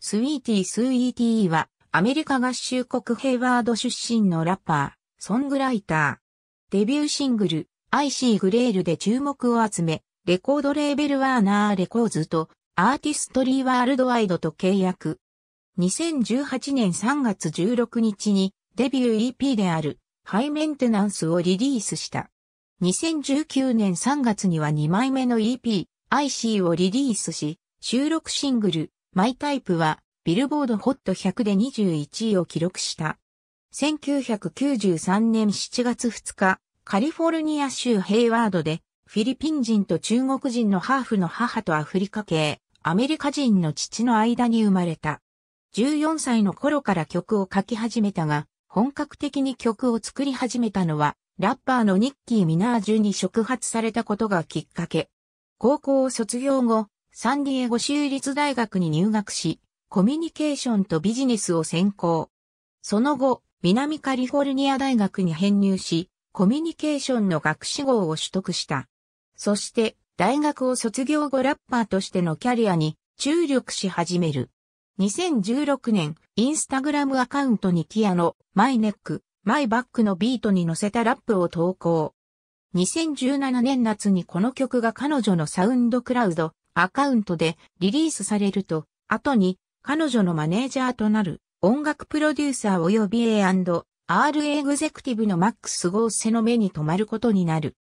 スウィーティー・スウィーティーは、アメリカ合衆国ヘイワード出身のラッパー、ソングライター。デビューシングル、アイシー・グレールで注目を集め、レコードレーベルワーナー・レコーズと、アーティストリー・ワールドワイドと契約。2018年3月16日に、デビュー EP である、ハイメンテナンスをリリースした。2019年3月には2枚目の EP、IC をリリースし、収録シングル、マイタイプは、ビルボードホット100で21位を記録した。1993年7月2日、カリフォルニア州ヘイワードで、フィリピン人と中国人のハーフの母とアフリカ系、アメリカ人の父の間に生まれた。14歳の頃から曲を書き始めたが、本格的に曲を作り始めたのは、ラッパーのニッキー・ミナージュに触発されたことがきっかけ。高校を卒業後、サンディエゴ州立大学に入学し、コミュニケーションとビジネスを専攻。その後、南カリフォルニア大学に編入し、コミュニケーションの学士号を取得した。そして、大学を卒業後ラッパーとしてのキャリアに注力し始める。2016年、インスタグラムアカウントにキアのマイネック、マイバックのビートに乗せたラップを投稿。2017年夏にこの曲が彼女のサウンドクラウド、アカウントでリリースされると、後に彼女のマネージャーとなる音楽プロデューサー及び A&R エグゼクティブのマックス・ゴーセの目に留まることになる。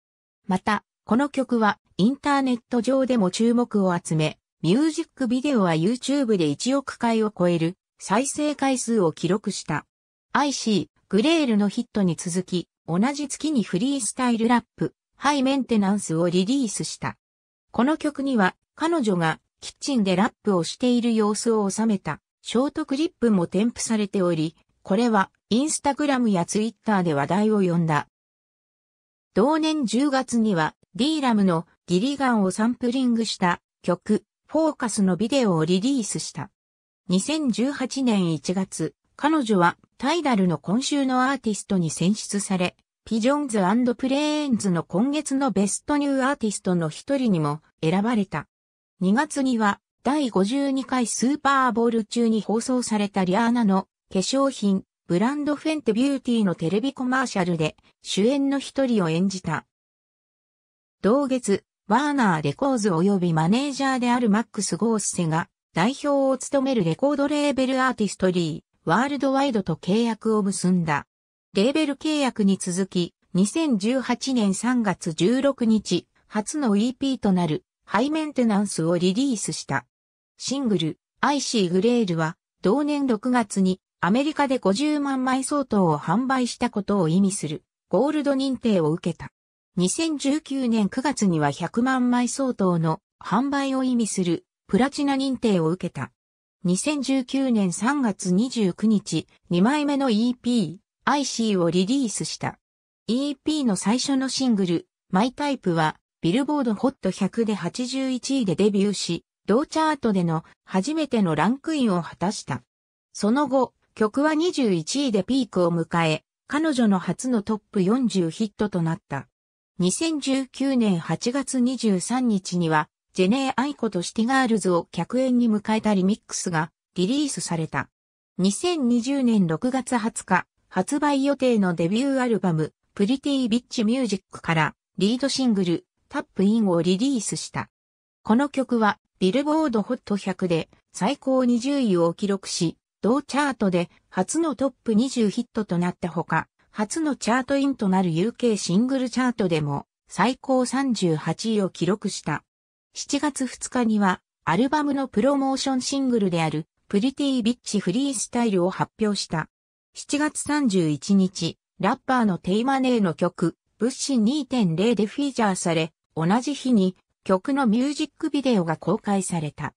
また、この曲はインターネット上でも注目を集め、ミュージックビデオは YouTube で1億回を超える再生回数を記録した。IC、グレールのヒットに続き、同じ月にフリースタイルラップ、ハイメンテナンスをリリースした。この曲には彼女がキッチンでラップをしている様子を収めたショートクリップも添付されており、これはインスタグラムやツイッターで話題を呼んだ。同年10月には D ラムのギリガンをサンプリングした曲フォーカスのビデオをリリースした。2018年1月、彼女はタイダルの今週のアーティストに選出され、ピジョンズプレーンズの今月のベストニューアーティストの一人にも選ばれた。2月には、第52回スーパーボール中に放送されたリアーナの化粧品、ブランドフェンテビューティーのテレビコマーシャルで主演の一人を演じた。同月、ワーナーレコーズ及びマネージャーであるマックス・ゴースセが代表を務めるレコードレーベルアーティストリー、ワールドワイドと契約を結んだ。レーベル契約に続き、2018年3月16日、初の EP となるハイメンテナンスをリリースした。シングル、アイシーグレールは、同年6月にアメリカで50万枚相当を販売したことを意味するゴールド認定を受けた。2019年9月には100万枚相当の販売を意味するプラチナ認定を受けた。2019年3月29日、2枚目の EP、IC をリリースした。EP の最初のシングル、マイタイプはビルボードホット100で81位でデビューし、同チャートでの初めてのランクインを果たした。その後、曲は21位でピークを迎え、彼女の初のトップ40ヒットとなった。2019年8月23日には、ジェネー・アイコとシティガールズを客演に迎えたリミックスがリリースされた。2020年6月20日、発売予定のデビューアルバム、プリティ・ビッチ・ミュージックから、リードシングル、タップインをリリースした。この曲はビルボードホット100で最高20位を記録し、同チャートで初のトップ20ヒットとなったほか、初のチャートインとなる UK シングルチャートでも最高38位を記録した。7月2日にはアルバムのプロモーションシングルであるプリティビッチフリースタイルを発表した。7月31日、ラッパーのテイマネーの曲、物ッシュ2.0でフィーチャーされ、同じ日に曲のミュージックビデオが公開された。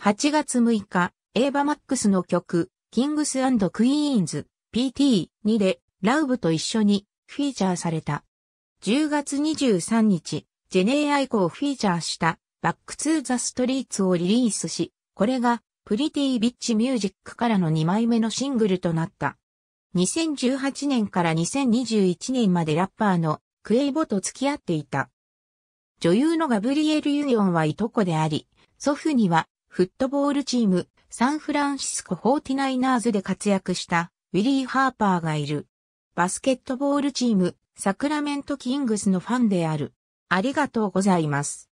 8月6日、エーバマックスの曲、キングスクイーンズ PT2 でラウブと一緒にフィーチャーされた。10月23日、ジェネイ・アイコをフィーチャーしたバックツーザストリーツをリリースし、これがプリティビッチミュージックからの2枚目のシングルとなった。2018年から2021年までラッパーのクエイボと付き合っていた。女優のガブリエル・ユニオンはいとこであり、祖父にはフットボールチームサンフランシスコ・フォーティナイナーズで活躍したウィリー・ハーパーがいる。バスケットボールチームサクラメント・キングスのファンである。ありがとうございます。